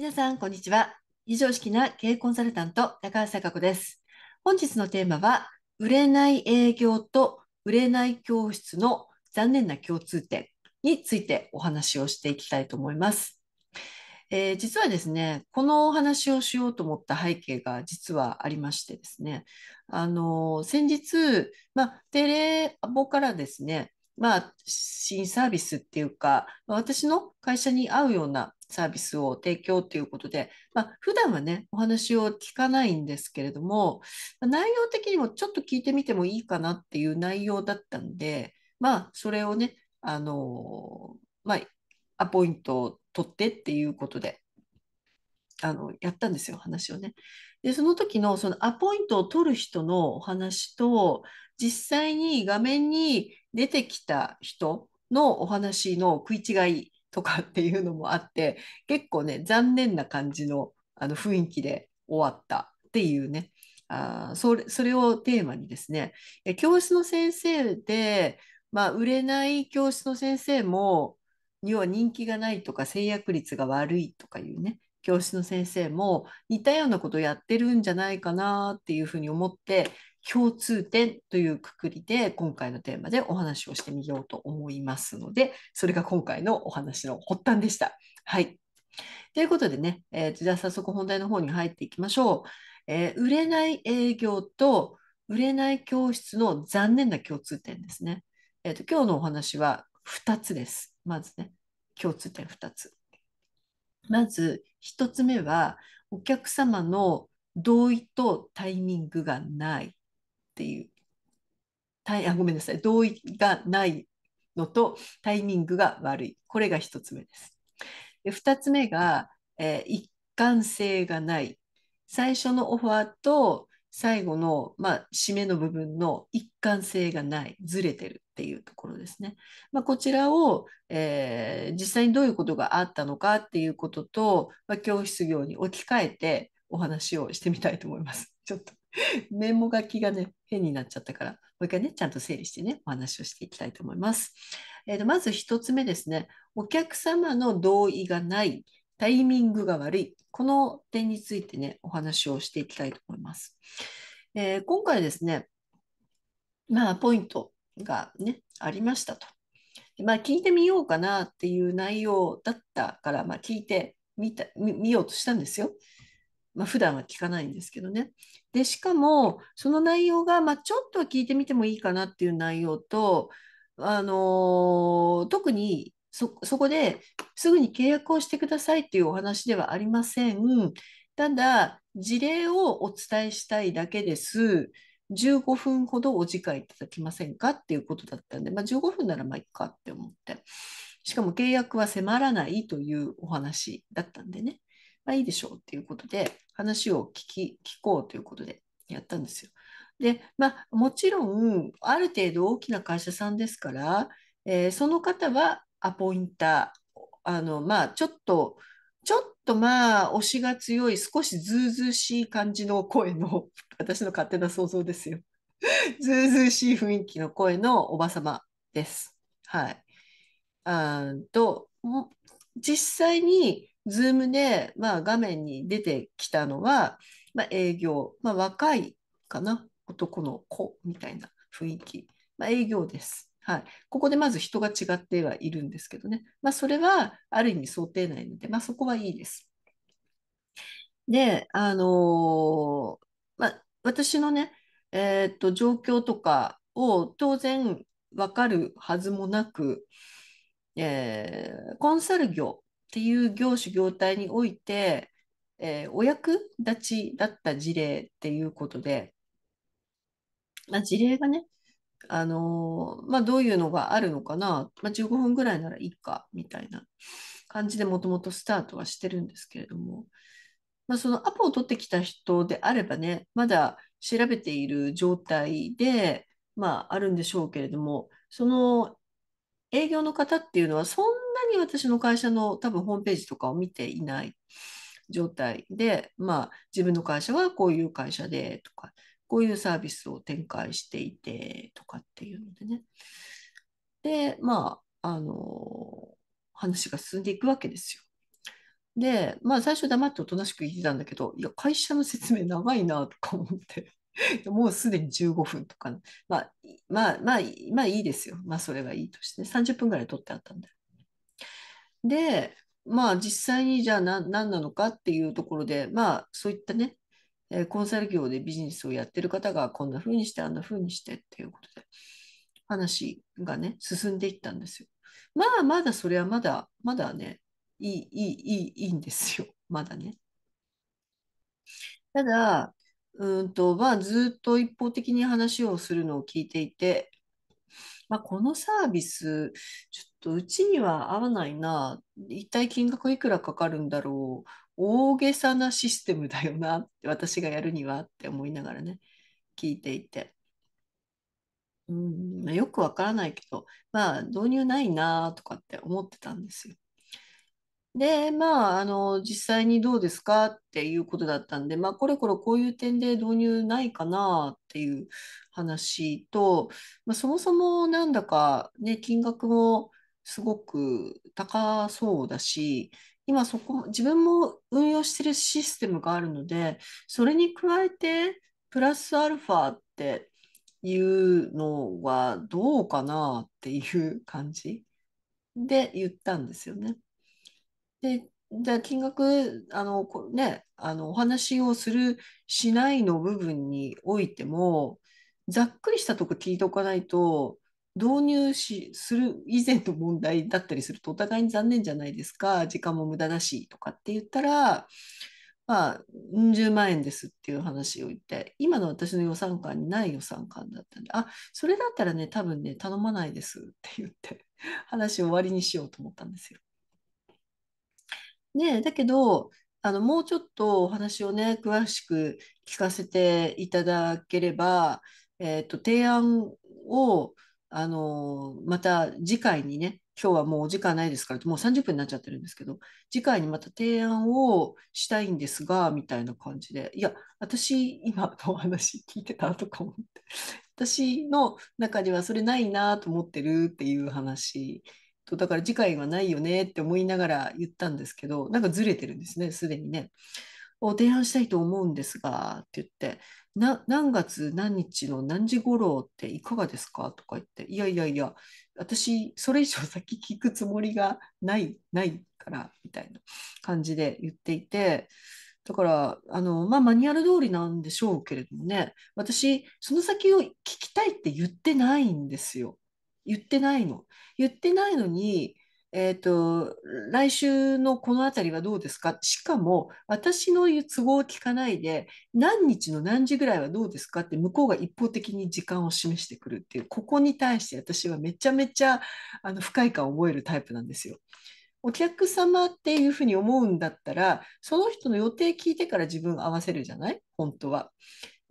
皆さん、こんにちは。非常識な経営コンサルタント、高橋貴子です。本日のテーマは、売れない営業と売れない教室の残念な共通点についてお話をしていきたいと思います。えー、実はですね、このお話をしようと思った背景が実はありましてですね、あの先日、まあ、テレボからですね、まあ、新サービスっていうか、私の会社に合うようなサービスを提供ということで、まあ、普段はね、お話を聞かないんですけれども、内容的にもちょっと聞いてみてもいいかなっていう内容だったんで、まあ、それをね、あの、まあ、アポイントを取ってっていうことで、あの、やったんですよ、話をね。で、その時のそのアポイントを取る人のお話と、実際に画面に出てきた人のお話の食い違いとかっていうのもあって結構ね残念な感じのあの雰囲気で終わったっていうねあそれそれをテーマにですね教室の先生で、まあ、売れない教室の先生もには人気がないとか制約率が悪いとかいうね教室の先生も似たようなことをやってるんじゃないかなっていうふうに思って共通点というくくりで今回のテーマでお話をしてみようと思いますのでそれが今回のお話の発端でした。はい、ということでね、えー、じゃあ早速本題の方に入っていきましょう。えー、売れない営業と売れない教室の残念な共通点ですね。えーと、今日のお話は2つです。まずね、共通点2つ。まず1つ目はお客様の同意とタイミングがない。っていうたいあごめんなさい同意がないのとタイミングが悪いこれが1つ目です。で2つ目が、えー、一貫性がない最初のオファーと最後の、まあ、締めの部分の一貫性がないずれてるっていうところですね。まあ、こちらを、えー、実際にどういうことがあったのかっていうことと、まあ、教室業に置き換えてお話をしてみたいと思います。ちょっと メモ書きがね、変になっちゃったから、もう一回ね、ちゃんと整理してね、お話をしていきたいと思います。えーと、まず1つ目ですね、お客様の同意がない、タイミングが悪い、この点についてね、お話をしていきたいと思います。えー、今回ですね、まあ、ポイントがね、ありましたと。まあ、聞いてみようかなっていう内容だったから、まあ、聞いてみたみようとしたんですよ。まあ、普段は聞かないんですけどね。でしかもその内容が、まあ、ちょっと聞いてみてもいいかなっていう内容と、あのー、特にそこですぐに契約をしてくださいっていうお話ではありません。ただ事例をお伝えしたいだけです。15分ほどお時間いただきませんかっていうことだったんで、まあ、15分ならまあいいかって思って。しかも契約は迫らないというお話だったんでね。あ、いいでしょうっていうことで、話を聞き、聞こうということでやったんですよ。で、まあ、もちろん、ある程度大きな会社さんですから、えー、その方はアポインター、あの、まあ、ちょっと、ちょっとまあ、推しが強い、少しずうずうしい感じの声の、私の勝手な想像ですよ。ずうずうしい雰囲気の声のおばさまです。はい。あと、実際にズームで、まあ、画面に出てきたのは、まあ、営業、まあ、若いかな、男の子みたいな雰囲気、まあ、営業です。はい、ここでまず人が違ってはいるんですけどね、まあ、それはある意味想定内ので、まあ、そこはいいです。で、あのー、まあ、私のね、えー、っと状況とかを当然分かるはずもなく、えー、コンサル業っていう業種業態において、えー、お役立ちだった事例っていうことで、まあ、事例がね、あのー、まあ、どういうのがあるのかな、まあ、15分ぐらいならいいかみたいな感じでもともとスタートはしてるんですけれども、まあ、そのアポを取ってきた人であればねまだ調べている状態で、まあ、あるんでしょうけれどもその営業の方っていうのはそんに私の会社の多分ホームページとかを見ていない状態で、まあ、自分の会社はこういう会社でとか、こういうサービスを展開していてとかっていうのでね。で、まあ、あの、話が進んでいくわけですよ。で、まあ最初黙っておとなしく言ってたんだけど、いや、会社の説明長いなとか思って、もうすでに15分とか、まあ、まあ、まあ、まあいいですよ。まあそれはいいとして、ね、30分ぐらい取ってあったんだで、まあ実際にじゃあ何何なのかっていうところで、まあそういったね、えー、コンサル業でビジネスをやってる方がこんな風にしてあんな風にしてっていうことで話がね進んでいったんですよ。まあまだそれはまだまだねいいいいいいいいんですよ まだね。ただうんとまあずっと一方的に話をするのを聞いていて、まあ、このサービスちょっとうちには合わないな一体金額いくらかかるんだろう大げさなシステムだよな私がやるにはって思いながらね聞いていて。うん、よくわからないけど、まあ導入ないなとかって思ってたんですよ。で、まあ、あの、実際にどうですかっていうことだったんで、まあ、これこれこういう点で導入ないかなっていう話と、まあ、そもそもなんだかね、金額もすごく高そうだし、今そこ、自分も運用してるシステムがあるので、それに加えて、プラスアルファっていうのはどうかなっていう感じで言ったんですよね。で、じゃあ金額、あの、ね、あの、お話をする、しないの部分においても、ざっくりしたとこ聞いておかないと、導入しする以前の問題だったりするとお互いに残念じゃないですか時間も無駄だしとかって言ったらまあ10万円ですっていう話を言って今の私の予算感にない予算感だったんであそれだったらね多分ね頼まないですって言って話を終わりにしようと思ったんですよ。ねだけどあのもうちょっとお話をね詳しく聞かせていただければ、えーと、と提案をあのまた次回にね今日はもうお時間ないですからもう30分になっちゃってるんですけど次回にまた提案をしたいんですがみたいな感じでいや私今のお話聞いてたとか思って私の中ではそれないなと思ってるっていう話とだから次回はないよねって思いながら言ったんですけどなんかずれてるんですねすでにね。を提案したいと思うんですが、って言って、何月何日の何時頃っていかがですかとか言って、いやいやいや、私、それ以上先聞くつもりがない、ないから、みたいな感じで言っていて、だから、あの、まあ、マニュアル通りなんでしょうけれどもね、私、その先を聞きたいって言ってないんですよ。言ってないの。言ってないのに、えっ、ー、と、来週のこのたりはどうですかしかも、私の言う都合を聞かないで、何日の何時ぐらいはどうですかって向こうが一方的に時間を示してくるっていう、ここに対して私はめちゃめちゃあの不快感を覚えるタイプなんですよ。お客様っていうふうに思うんだったら、その人の予定聞いてから自分合わせるじゃない本当は。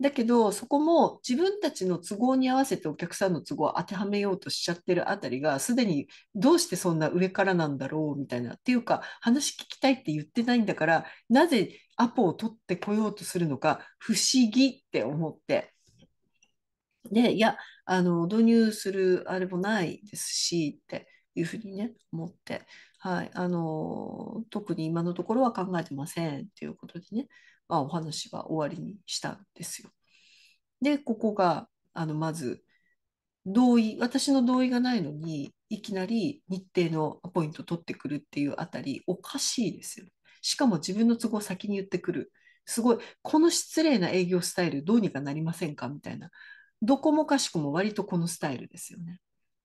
だけど、そこも自分たちの都合に合わせてお客さんの都合を当てはめようとしちゃってるあたりが、すでにどうしてそんな上からなんだろうみたいな、っていうか、話聞きたいって言ってないんだから、なぜアポを取ってこようとするのか、不思議って思って。で、いや、あの、導入するあれもないですし、っていうふうにね、思って、はい、あの、特に今のところは考えてませんっていうことでね、まあ、お話は終わりにしたんですよ。で、ここが、あの、まず、同意、私の同意がないのに、いきなり日程のアポイント取ってくるっていうあたり、おかしいですよ。しかも自分の都合を先に言ってくる。すごい、この失礼な営業スタイルどうにかなりませんかみたいな。どこもかしくも割とこのスタイルですよね。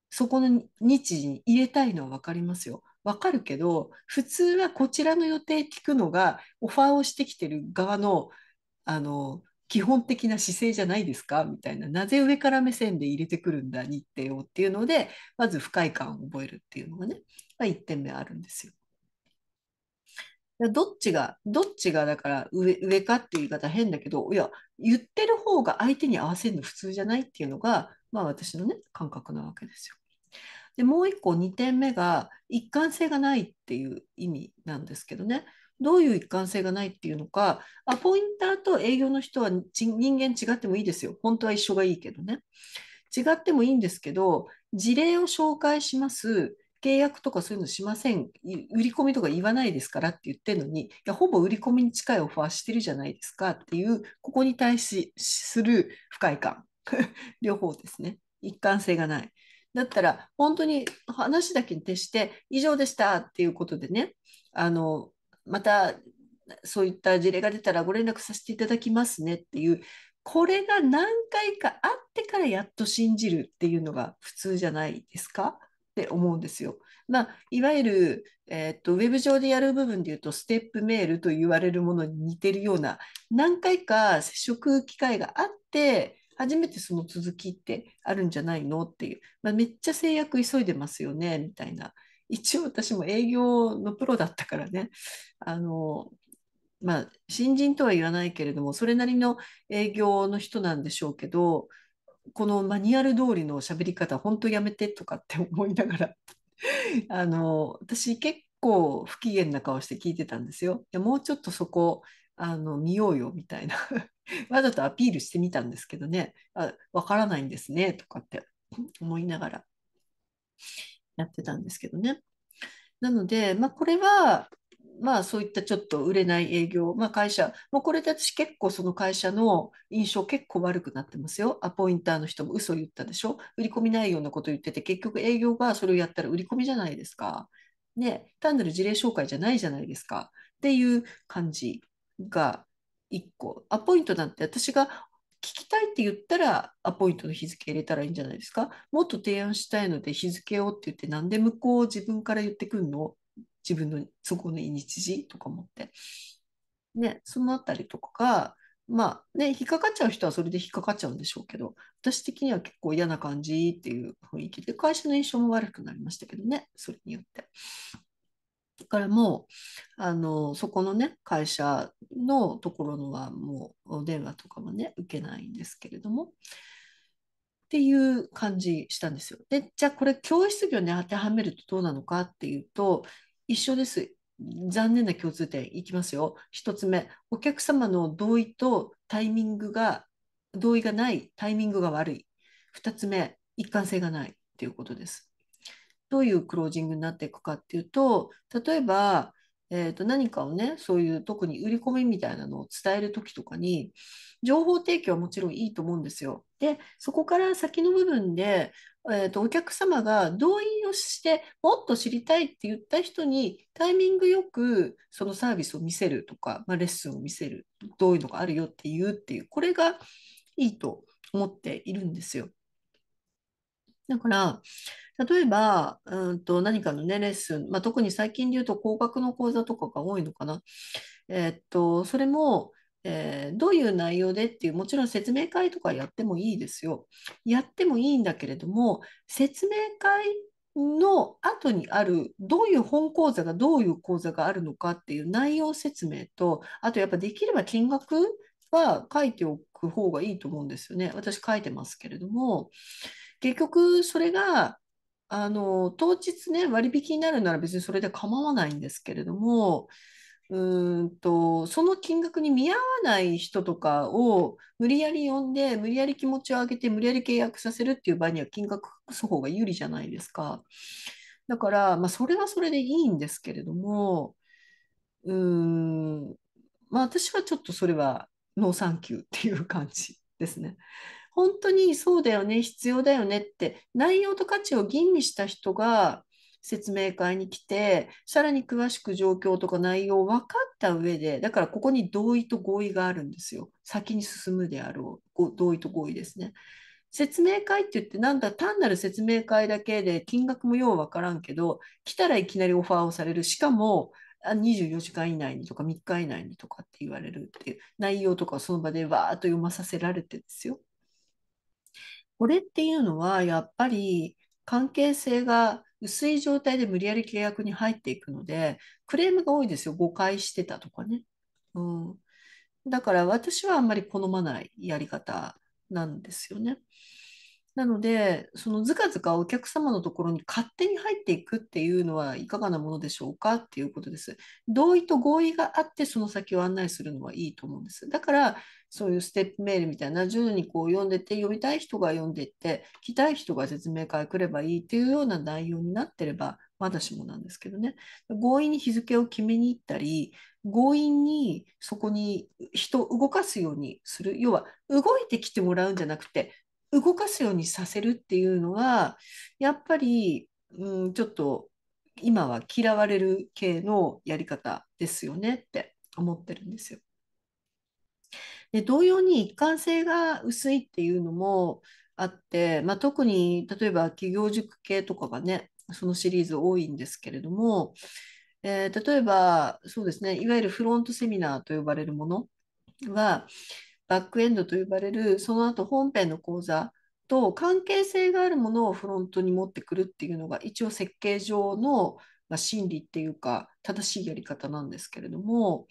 そこの日時に入れたいのは分かりますよ。分かるけど、普通はこちらの予定聞くのが、オファーをしてきてる側の、あの、基本的な姿勢じゃないですかみたいななぜ上から目線で入れてくるんだ日程をっていうのでまず不快感を覚えるっていうのがね、まあ、1点目あるんですよ。どっちが、どっちがだから上上かっていう言い方変だけど、いや、言ってる方が相手に合わせるの普通じゃないっていうのが、まあ私のね、感覚なわけですよ。で、もう一個2点目が一貫性がないっていう意味なんですけどね。どういう一貫性がないっていうのかアポインターと営業の人は人間違ってもいいですよ本当は一緒がいいけどね違ってもいいんですけど事例を紹介します契約とかそういうのしません売り込みとか言わないですからって言ってるのにいやほぼ売り込みに近いオファーしてるじゃないですかっていうここに対しする不快感 両方ですね一貫性がないだったら本当に話だけに徹して以上でしたっていうことでねあのまたそういった事例が出たらご連絡させていただきますねっていうこれが何回かあってからやっと信じるっていうのが普通じゃないですかって思うんですよ。まあ、いわゆる、えー、っとウェブ上でやる部分でいうとステップメールと言われるものに似てるような何回か接触機会があって初めてその続きってあるんじゃないのっていう、まあ、めっちゃ制約急いでますよねみたいな一応私も営業のプロだったからねあのまあ新人とは言わないけれどもそれなりの営業の人なんでしょうけどこのマニュアル通りの喋り方本当やめてとかって思いながら あの私結構不機嫌な顔して聞いてたんですよ。いやもうちょっとそこあの見ようよみたいな わざとアピールしてみたんですけどねあ分からないんですねとかって思いながら。やってたんですけどね。なので、まあ、これは、まあ、そういったちょっと売れない営業、まあ、会社、もうこれで私結構その会社の印象結構悪くなってますよ。アポインターの人も嘘言ったでしょ。売り込みないようなこと言ってて、結局営業がそれをやったら売り込みじゃないですか。ね、単なる事例紹介じゃないじゃないですか。っていう感じが1個。アポイントなんて私がきたいって言ったらアポイントの日付入れたらいいんじゃないですかもっと提案したいので日付をって言ってなんで向こう自分から言ってくんの自分のそこの日時とか思って。ね、そのあたりとかが、まあね、引っかかっちゃう人はそれで引っかかっちゃうんでしょうけど、私的には結構嫌な感じっていう雰囲気で、会社の印象も悪くなりましたけどね、それによって。からもあのそこのね会社のところのはもう電話とかもね受けないんですけれどもっていう感じしたんですよ。でじゃあこれ教室業に当てはめるとどうなのかっていうと一緒です。残念な共通点いきますよ。1つ目お客様の同意とタイミングが同意がないタイミングが悪い。2つ目一貫性がないっていうことです。どういうクロージングになっていくかっていうと例えば、えー、と何かをねそういう特に売り込みみたいなのを伝える時とかに情報提供はもちろんいいと思うんですよ。でそこから先の部分で、えー、とお客様が動員をしてもっと知りたいって言った人にタイミングよくそのサービスを見せるとか、まあ、レッスンを見せるどういうのがあるよっていうっていうこれがいいと思っているんですよ。だから、例えば、うんと何かのね、レッスン、まあ、特に最近で言うと高額の講座とかが多いのかな。えー、っと、それも、えー、どういう内容でっていう、もちろん説明会とかやってもいいですよ。やってもいいんだけれども、説明会の後にあるどういう本講座がどういう講座があるのかっていう内容説明とあとやっぱできれば金額は書いておく方がいいと思うんですよね私書いてますけれども結局それがあの当日ね割引になるなら別にそれで構わないんですけれどもうんとその金額に見合わない人とかを無理やり呼んで無理やり気持ちを上げて無理やり契約させるっていう場合には金額隠す方が有利じゃないですかだから、まあ、それはそれでいいんですけれどもうんまあ私はちょっとそれはノーサンキューっていう感じですね。本当にそうだよね、必要だよねって、内容と価値を吟味した人が説明会に来て、さらに詳しく状況とか内容を分かった上で、だからここに同意と合意があるんですよ。先に進むであろう、同意と合意ですね。説明会って言ってなんだ単なる説明会だけで金額もようわからんけど来たらいきなりオファーをされるしかも24時間以内にとか3日以内にとかって言われるっていう内容とかをその場でわーっと読まさせられてですよこれっていうのは、やっぱり関係性が薄い状態で無理やり契約に入っていくので、クレームが多いですよ。誤解してたとかね。うん。だから私はあんまり好まないやり方なんですよね。なので、そのずかずかお客様のところに勝手に入っていくっていうのはいかがなものでしょうかっていうことです。同意と合意があって、その先を案内するのはいいと思うんです。だから、そういうステップメールみたいな徐々にこう読んでて読みたい人が読んでって来たい人が説明会来ればいいっていうような内容になってればまだしもなんですけどね強引に日付を決めに行ったり強引にそこに人を動かすようにする要は動いてきてもらうんじゃなくて動かすようにさせるっていうのはやっぱり、うん、ちょっと今は嫌われる系のやり方ですよねって思ってるんですよ。で同様に一貫性が薄いっていうのもあって、まあ、特に例えば企業塾系とかがねそのシリーズ多いんですけれども、えー、例えばそうですねいわゆるフロントセミナーと呼ばれるものはバックエンドと呼ばれるその後本編の講座と関係性があるものをフロントに持ってくるっていうのが一応設計上の、まあ、心理っていうか正しいやり方なんですけれども、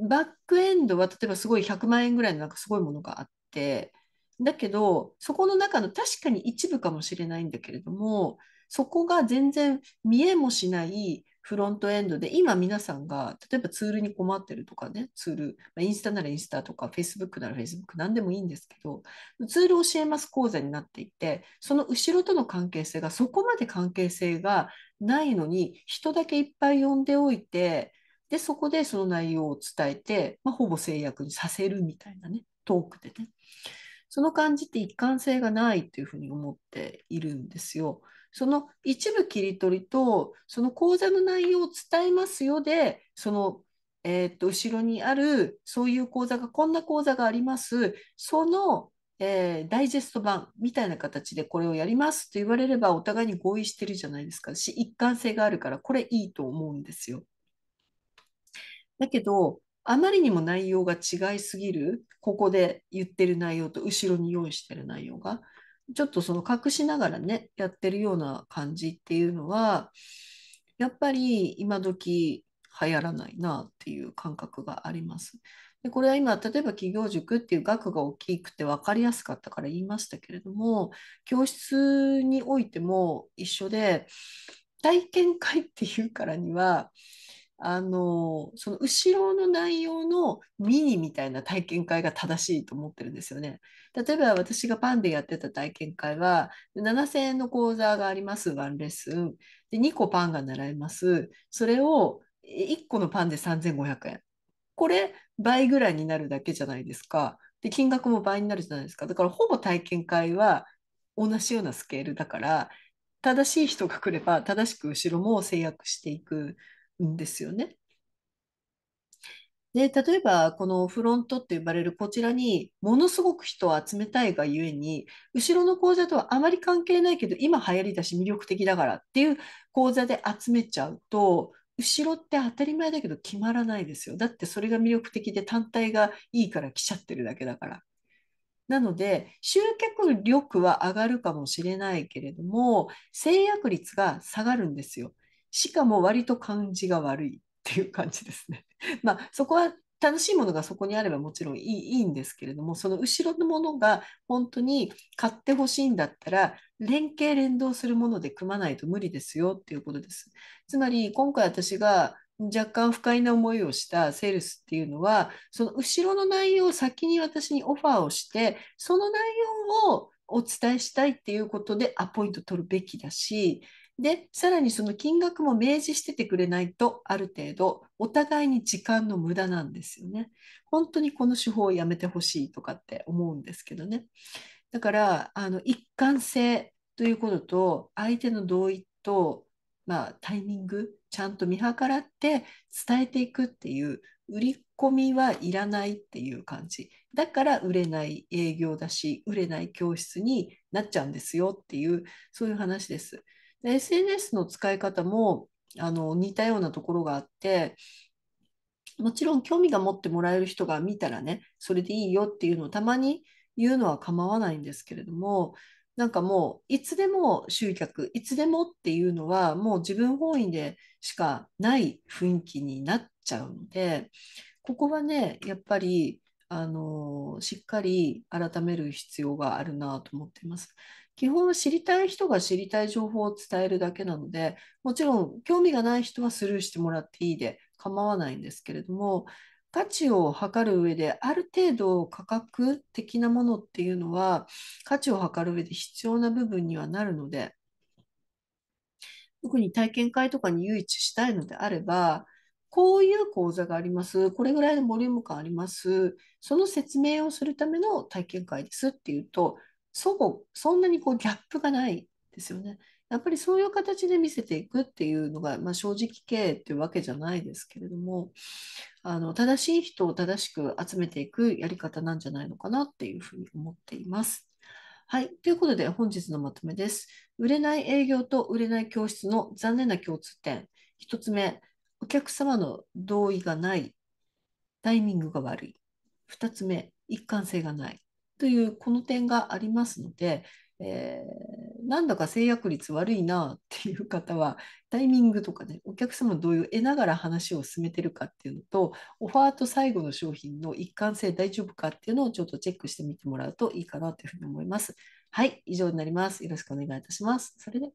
バックエンドは例えばすごい100万円ぐらいのなんかすごいものがあって、だけど、そこの中の確かに一部かもしれないんだけれども、そこが全然見えもしないフロントエンドで、今皆さんが、例えばツールに困ってるとかね、ツール、まインスタならインスタとか、フェイスブックならフェイスブック、何でもいいんですけど、ツール教えます講座になっていて、その後ろとの関係性が、そこまで関係性がないのに、人だけいっぱい呼んでおいて、で、そこでその内容を伝えて、まあ、ほぼ制約にさせるみたいなね、トークでね。その感じって一貫性がないというふうに思っているんですよ。その一部切り取りと、その講座の内容を伝えますよで、その、えー、っと、後ろにある、そういう講座が、こんな講座があります。その、えー、ダイジェスト版みたいな形でこれをやりますと言われればお互いに合意してるじゃないですかし一貫性があるからこれいいと思うんですよ。だけど、あまりにも内容が違いすぎる、ここで言ってる内容と後ろに用意してる内容が、ちょっとその隠しながらね、やってるような感じっていうのは、やっぱり今時流行らないなっていう感覚があります。でこれは今、例えば企業塾っていう額が大きくて分かりやすかったから言いましたけれども、教室においても一緒で、体験会っていうからには、あのその後ろの内容のミニみたいな体験会が正しいと思ってるんですよね。例えば私がパンでやってた体験会は7000円の講座がありますワンレッスンで2個パンが習えますそれを1個のパンで3500円これ倍ぐらいになるだけじゃないですかで金額も倍になるじゃないですかだからほぼ体験会は同じようなスケールだから正しい人が来れば正しく後ろも制約していくんですよね。で、例えば、このフロントって呼ばれるこちらに、ものすごく人を集めたいがゆえに、後ろの講座とはあまり関係ないけど、今流行りだし魅力的だからっていう講座で集めちゃうと、後ろって当たり前だけど決まらないですよ。だってそれが魅力的で単体がいいから来ちゃってるだけだから。なので、集客力は上がるかもしれないけれども、制約率が下がるんですよ。しかも割と感じが悪いっていう感じですね。まあ、そこは楽しいものがそこにあればもちろんいいいいんですけれどもその後ろのものが本当に買ってほしいんだったら連携連動するもので組まないと無理ですよっていうことです。つまり今回私が若干不快な思いをしたセールスっていうのはその後ろの内容を先に私にオファーをしてその内容をお伝えしたいっていうことでアポイント取るべきだしで、さらにその金額も明示しててくれないと、ある程度、お互いに時間の無駄なんですよね。本当にこの手法をやめてほしいとかって思うんですけどね。だから、あの一貫性ということと、相手の同意と、まあ、タイミング、ちゃんと見計らって伝えていくっていう、売り込みはいらないっていう感じ。だから売れない営業だし、売れない教室になっちゃうんですよっていう、そういう話です。SNS の使い方もあの似たようなところがあってもちろん興味が持ってもらえる人が見たらねそれでいいよっていうのをたまに言うのは構わないんですけれどもなんかもういつでも集客いつでもっていうのはもう自分本位でしかない雰囲気になっちゃうのでここはねやっぱりあのしっかり改める必要があるなと思っています。基本知りたい人が知りたい情報を伝えるだけなので、もちろん興味がない人はスルーしてもらっていいで構わないんですけれども、価値を測る上である程度価格的なものっていうのは価値を測る上で必要な部分にはなるので特に体験会とかに誘致したいのであればこういう講座がありますこれぐらいのボリューム感ありますその説明をするための体験会ですっていうとそうそんなにこうギャップがないですよね。やっぱりそういう形で見せていくっていうのが、まあ、正直系っていうわけじゃないですけれどもあの正しい人を正しく集めていくやり方なんじゃないのかなっていうふうに思っています。はい。ということで、本日のまとめです。売れない営業と売れない教室の残念な共通点。1つ目、お客様の同意がない。タイミングが悪い。2つ目、一貫性がない。というこの点がありますので、えー、なんだか制約率悪いなっていう方はタイミングとかねお客様の同意を得ながら話を進めてるかっていうのとオファーと最後の商品の一貫性大丈夫かっていうのをちょっとチェックしてみてもらうといいかなというふうに思います。はい以上になります。よろしくお願いいたします。それでは